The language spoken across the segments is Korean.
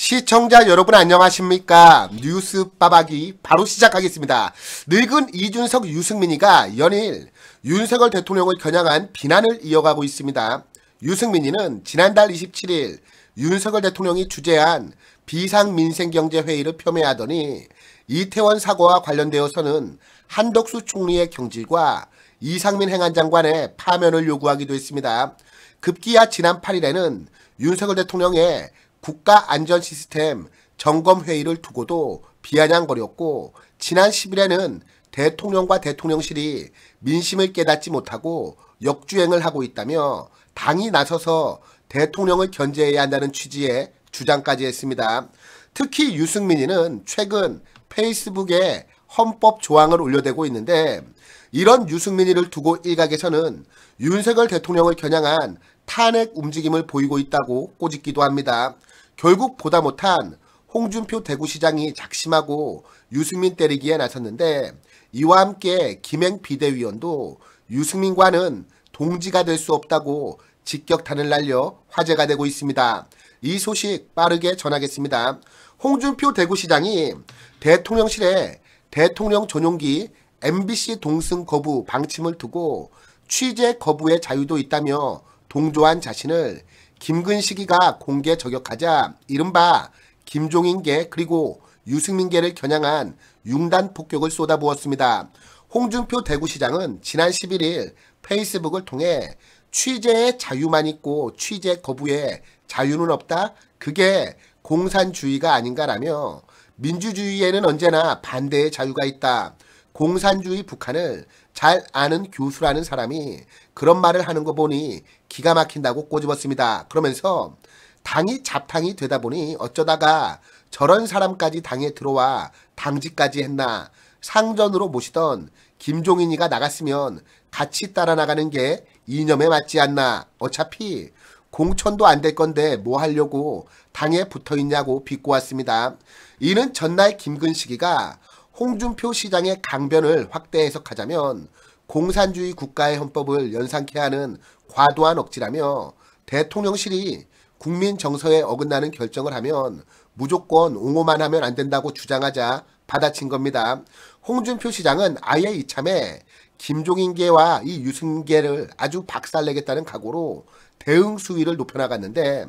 시청자 여러분 안녕하십니까 뉴스 빠박이 바로 시작하겠습니다 늙은 이준석 유승민이가 연일 윤석열 대통령을 겨냥한 비난을 이어가고 있습니다 유승민이는 지난달 27일 윤석열 대통령이 주재한 비상민생경제회의를 표명하더니 이태원 사고와 관련되어서는 한덕수 총리의 경질과 이상민 행안장관의 파면을 요구하기도 했습니다 급기야 지난 8일에는 윤석열 대통령의 국가안전시스템 점검회의를 두고도 비아냥거렸고 지난 10일에는 대통령과 대통령실이 민심을 깨닫지 못하고 역주행을 하고 있다며 당이 나서서 대통령을 견제해야 한다는 취지의 주장까지 했습니다. 특히 유승민이는 최근 페이스북에 헌법 조항을 올려대고 있는데 이런 유승민이를 두고 일각에서는 윤석열 대통령을 겨냥한 탄핵 움직임을 보이고 있다고 꼬집기도 합니다. 결국 보다 못한 홍준표 대구시장이 작심하고 유승민 때리기에 나섰는데 이와 함께 김행 비대위원도 유승민과는 동지가 될 수 없다고 직격탄을 날려 화제가 되고 있습니다. 이 소식 빠르게 전하겠습니다. 홍준표 대구시장이 대통령실에 대통령 전용기 MBC 동승 거부 방침을 두고 취재 거부의 자유도 있다며 동조한 자신을 김근식이가 공개 저격하자 이른바 김종인계 그리고 유승민계를 겨냥한 융단 폭격을 쏟아부었습니다. 홍준표 대구시장은 지난 11일 페이스북을 통해 취재에 자유만 있고 취재 거부에 자유는 없다. 그게 공산주의가 아닌가라며 민주주의에는 언제나 반대의 자유가 있다. 공산주의 북한을 잘 아는 교수라는 사람이 그런 말을 하는 거 보니 기가 막힌다고 꼬집었습니다. 그러면서 당이 잡탕이 되다 보니 어쩌다가 저런 사람까지 당에 들어와 당직까지 했나 상전으로 모시던 김종인이가 나갔으면 같이 따라 나가는 게 이념에 맞지 않나 어차피 공천도 안 될 건데 뭐 하려고 당에 붙어 있냐고 비꼬았습니다. 이는 전날 김근식이가 홍준표 시장의 강변을 확대 해석하자면 공산주의 국가의 헌법을 연상케 하는 과도한 억지라며 대통령실이 국민 정서에 어긋나는 결정을 하면 무조건 옹호만 하면 안 된다고 주장하자 받아친 겁니다. 홍준표 시장은 아예 이참에 김종인계와 이 유승계를 아주 박살내겠다는 각오로 대응 수위를 높여나갔는데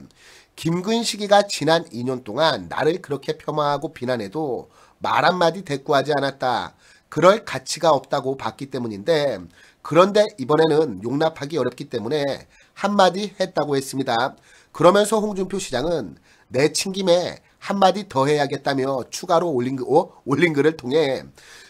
김근식이가 지난 2년 동안 나를 그렇게 폄하하고 비난해도 말 한마디 대꾸하지 않았다. 그럴 가치가 없다고 봤기 때문인데 그런데 이번에는 용납하기 어렵기 때문에 한마디 했다고 했습니다. 그러면서 홍준표 시장은 내친김에 한마디 더 해야겠다며 추가로 올린, 글, 어? 올린 글을 통해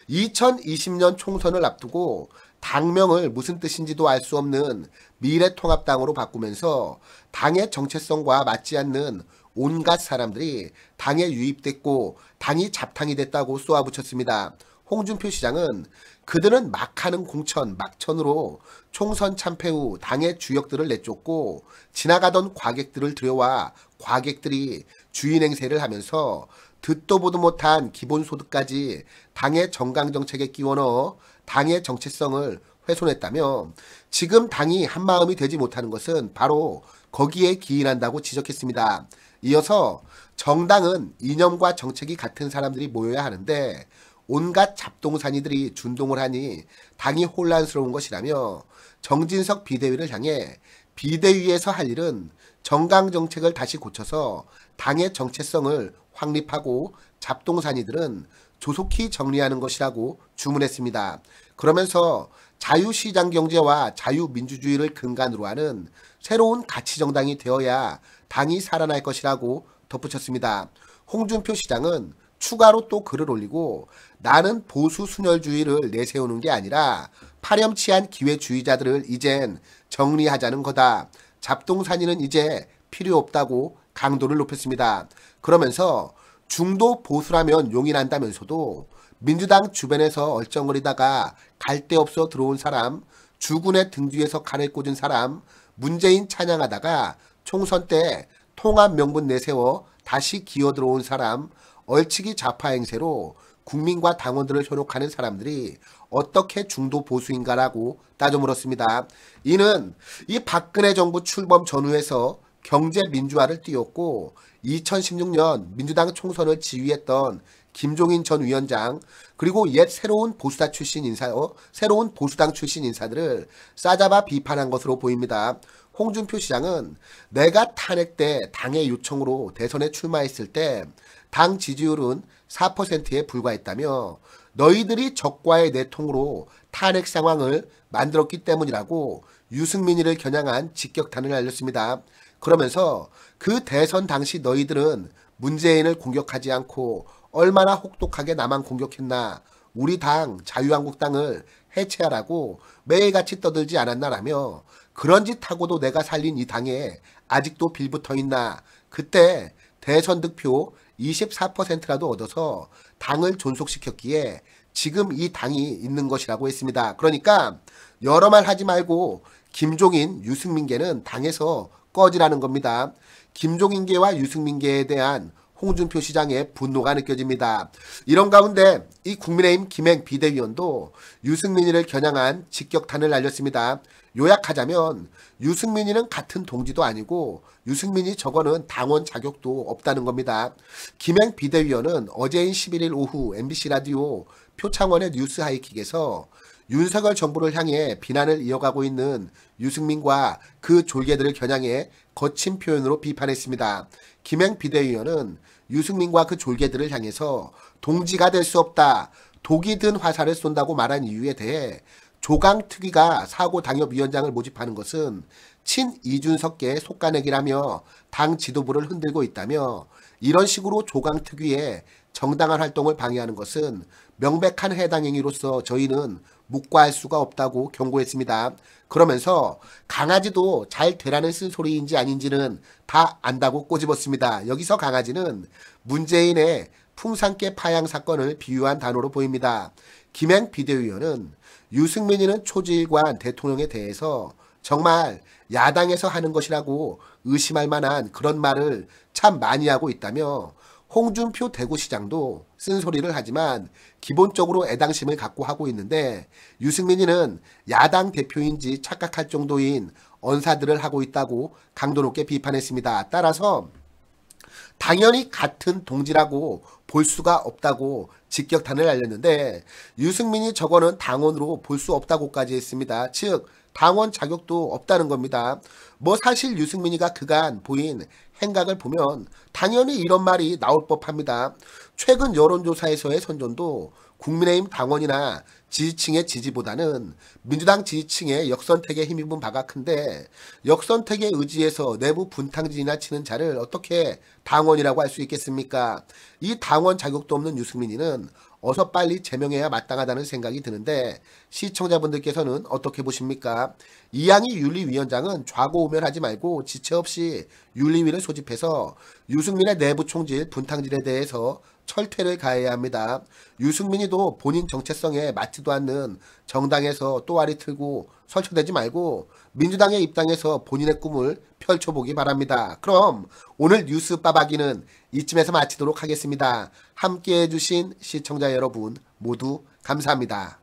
2020년 총선을 앞두고 당명을 무슨 뜻인지도 알 수 없는 미래통합당으로 바꾸면서 당의 정체성과 맞지 않는 온갖 사람들이 당에 유입됐고 당이 잡탕이 됐다고 쏘아붙였습니다. 홍준표 시장은 그들은 막하는 공천, 막천으로 총선 참패 후 당의 주역들을 내쫓고 지나가던 과객들을 들여와 과객들이 주인 행세를 하면서 듣도 보도 못한 기본소득까지 당의 정강정책에 끼워넣어 당의 정체성을 훼손했다며 지금 당이 한마음이 되지 못하는 것은 바로 거기에 기인한다고 지적했습니다. 이어서 정당은 이념과 정책이 같은 사람들이 모여야 하는데 온갖 잡동사니들이 준동을 하니 당이 혼란스러운 것이라며 정진석 비대위를 향해 비대위에서 할 일은 정강 정책을 다시 고쳐서 당의 정체성을 확립하고 잡동사니들은 조속히 정리하는 것이라고 주문했습니다. 그러면서 자유시장 경제와 자유민주주의를 근간으로 하는 새로운 가치정당이 되어야 당이 살아날 것이라고 덧붙였습니다. 홍준표 시장은 추가로 또 글을 올리고 나는 보수 순혈주의를 내세우는 게 아니라 파렴치한 기회주의자들을 이젠 정리하자는 거다. 잡동사니는 이제 필요 없다고 강도를 높였습니다. 그러면서 중도 보수라면 용인한다면서도 민주당 주변에서 얼쩡거리다가 갈데 없어 들어온 사람, 주군의 등 뒤에서 간을 꽂은 사람, 문재인 찬양하다가 총선 때 통합 명분 내세워 다시 기어 들어온 사람, 얼치기 좌파 행세로 국민과 당원들을 현혹하는 사람들이 어떻게 중도 보수인가라고 따져 물었습니다. 이는 이 박근혜 정부 출범 전후에서 경제 민주화를 띄웠고 2016년 민주당 총선을 지휘했던 김종인 전 위원장 그리고 옛 새로운 보수당 출신 인사 어, 새로운 보수당 출신 인사들을 싸잡아 비판한 것으로 보입니다. 홍준표 시장은 내가 탄핵 때 당의 요청으로 대선에 출마했을 때 당 지지율은 4%에 불과했다며 너희들이 적과의 내통으로 탄핵 상황을 만들었기 때문이라고 유승민이를 겨냥한 직격탄을 알렸습니다. 그러면서 그 대선 당시 너희들은 문재인을 공격하지 않고 얼마나 혹독하게 나만 공격했나 우리 당 자유한국당을 해체하라고 매일같이 떠들지 않았나라며 그런 짓 하고도 내가 살린 이 당에 아직도 빌붙어 있나 그때 대선 득표 24%라도 얻어서 당을 존속시켰기에 지금 이 당이 있는 것이라고 했습니다. 그러니까 여러 말 하지 말고 김종인, 유승민계는 당에서 꺼지라는 겁니다. 김종인계와 유승민계에 대한 홍준표 시장의 분노가 느껴집니다. 이런 가운데 이 국민의힘 김행 비대위원도 유승민이를 겨냥한 직격탄을 날렸습니다. 요약하자면 유승민이는 같은 동지도 아니고 유승민이 저거는 당원 자격도 없다는 겁니다. 김행 비대위원은 어제인 11일 오후 MBC 라디오 표창원의 뉴스 하이킥에서 윤석열 정부를 향해 비난을 이어가고 있는 유승민과 그 졸개들을 겨냥해 거친 표현으로 비판했습니다. 김행 비대위원은 유승민과 그 졸개들을 향해서 동지가 될 수 없다. 독이 든 화살을 쏜다고 말한 이유에 대해 조강특위가 사고당협위원장을 모집하는 것은 친이준석계 속가내기라며 당 지도부를 흔들고 있다며 이런 식으로 조강특위의 정당한 활동을 방해하는 것은 명백한 해당 행위로서 저희는 묵과할 수가 없다고 경고했습니다. 그러면서 강아지도 잘 되라는 쓴소리인지 아닌지는 다 안다고 꼬집었습니다. 여기서 강아지는 문재인의 풍산깨 파양 사건을 비유한 단어로 보입니다. 김행 비대위원은 유승민이는 초지일관 대통령에 대해서 정말 야당에서 하는 것이라고 의심할 만한 그런 말을 참 많이 하고 있다며 홍준표 대구시장도 쓴소리를 하지만 기본적으로 애당심을 갖고 하고 있는데 유승민이는 야당 대표인지 착각할 정도인 언사들을 하고 있다고 강도 높게 비판했습니다. 따라서 당연히 같은 동지라고 볼 수가 없다고 직격탄을 알렸는데 유승민이 저거는 당원으로 볼 수 없다고까지 했습니다. 즉 당원 자격도 없다는 겁니다. 뭐 사실 유승민이가 그간 보인 행각을 보면 당연히 이런 말이 나올 법합니다. 최근 여론조사에서의 선전도 국민의힘 당원이나 지지층의 지지보다는 민주당 지지층의 역선택에 힘입은 바가 큰데 역선택의 의지에서 내부 분탕진이나 치는 자를 어떻게 당원이라고 할 수 있겠습니까? 이 당원 자격도 없는 유승민이는 어서 빨리 제명해야 마땅하다는 생각이 드는데 시청자분들께서는 어떻게 보십니까? 이양희 윤리위원장은 좌고우면하지 말고 지체 없이 윤리위를 소집해서 유승민의 내부 총질 분탕질에 대해서 철퇴를 가해야 합니다. 유승민이도 본인 정체성에 맞지도 않는 정당에서 또아리 틀고 설쳐대지 말고 민주당의입당에서 본인의 꿈을 펼쳐보기 바랍니다. 그럼 오늘 뉴스 빠박이는 이쯤에서 마치도록 하겠습니다. 함께해 주신 시청자 여러분 모두 감사합니다.